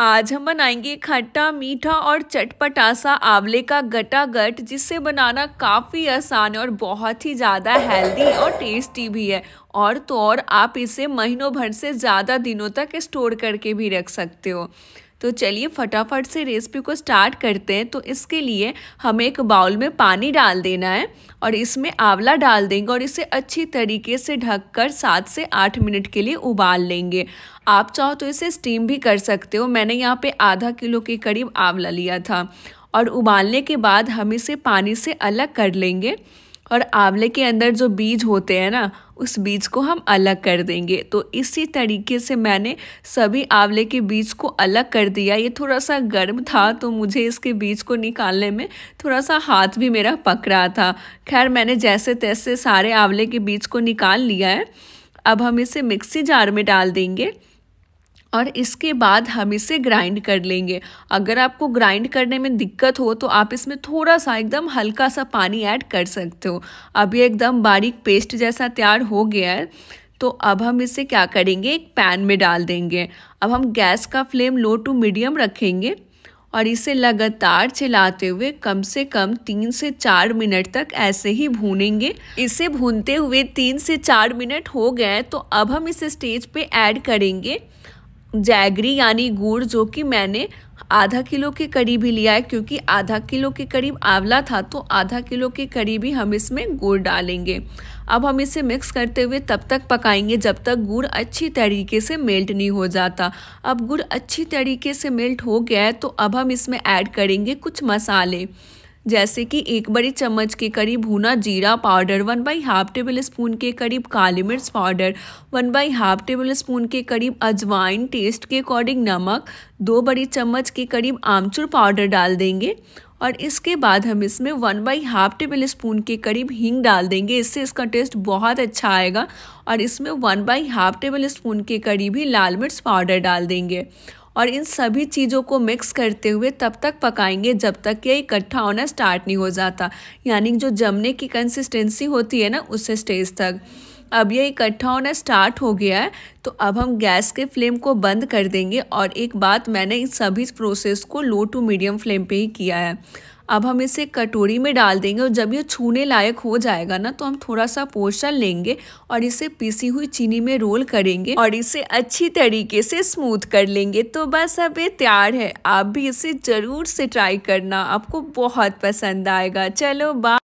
आज हम बनाएंगे खट्टा मीठा और चटपटा सा आंवले का गटा गट जिससे बनाना काफ़ी आसान है और बहुत ही ज़्यादा हेल्दी और टेस्टी भी है और तो और आप इसे महीनों भर से ज़्यादा दिनों तक स्टोर करके भी रख सकते हो तो चलिए फटाफट से रेसिपी को स्टार्ट करते हैं तो इसके लिए हमें एक बाउल में पानी डाल देना है और इसमें आंवला डाल देंगे और इसे अच्छी तरीके से ढककर सात से आठ मिनट के लिए उबाल लेंगे आप चाहो तो इसे स्टीम भी कर सकते हो मैंने यहाँ पे आधा किलो के करीब आंवला लिया था और उबालने के बाद हम इसे पानी से अलग कर लेंगे और आंवले के अंदर जो बीज होते हैं ना उस बीज को हम अलग कर देंगे तो इसी तरीके से मैंने सभी आंवले के बीज को अलग कर दिया ये थोड़ा सा गर्म था तो मुझे इसके बीज को निकालने में थोड़ा सा हाथ भी मेरा पक रहा था खैर मैंने जैसे तैसे सारे आंवले के बीज को निकाल लिया है अब हम इसे मिक्सी जार में डाल देंगे और इसके बाद हम इसे ग्राइंड कर लेंगे अगर आपको ग्राइंड करने में दिक्कत हो तो आप इसमें थोड़ा सा एकदम हल्का सा पानी ऐड कर सकते हो अब ये एकदम बारीक पेस्ट जैसा तैयार हो गया है तो अब हम इसे क्या करेंगे एक पैन में डाल देंगे अब हम गैस का फ्लेम लो टू मीडियम रखेंगे और इसे लगातार चलाते हुए कम से कम तीन से चार मिनट तक ऐसे ही भूनेंगे इसे भूनते हुए तीन से चार मिनट हो गए तो अब हम इसे स्टेज पे ऐड करेंगे जैगरी यानी गुड़ जो कि मैंने आधा किलो के करीब ही लिया है क्योंकि आधा किलो के करीब आंवला था तो आधा किलो के करीब ही हम इसमें गुड़ डालेंगे अब हम इसे मिक्स करते हुए तब तक पकाएंगे जब तक गुड़ अच्छी तरीके से मेल्ट नहीं हो जाता अब गुड़ अच्छी तरीके से मेल्ट हो गया है तो अब हम इसमें ऐड करेंगे कुछ मसाले जैसे कि एक बड़ी चम्मच के करीब भुना जीरा powder one by half tablespoon के करीब काली मिर्च powder one by half tablespoon के करीब अजवाइन टेस्ट के अकॉर्डिंग नमक दो बड़ी चम्मच के करीब आमचूर पाउडर डाल देंगे और इसके बाद हम इसमें one by half tablespoon के करीब हींग डाल देंगे इससे इसका टेस्ट बहुत अच्छा आएगा और इसमें one by half tablespoon के करीब ही लाल मिर्च पाउडर डाल देंगे और इन सभी चीज़ों को मिक्स करते हुए तब तक पकाएंगे जब तक ये इकट्ठा होना स्टार्ट नहीं हो जाता यानी जो जमने की कंसिस्टेंसी होती है ना उस स्टेज तक अब ये इकट्ठा होना स्टार्ट हो गया है तो अब हम गैस के फ्लेम को बंद कर देंगे और एक बात मैंने इस सभी प्रोसेस को लो टू मीडियम फ्लेम पे ही किया है अब हम इसे कटोरी में डाल देंगे और जब ये छूने लायक हो जाएगा ना तो हम थोड़ा सा पोषण लेंगे और इसे पीसी हुई चीनी में रोल करेंगे और इसे अच्छी तरीके से स्मूथ कर लेंगे तो बस अब ये तैयार है आप भी इसे ज़रूर से ट्राई करना आपको बहुत पसंद आएगा चलो बाय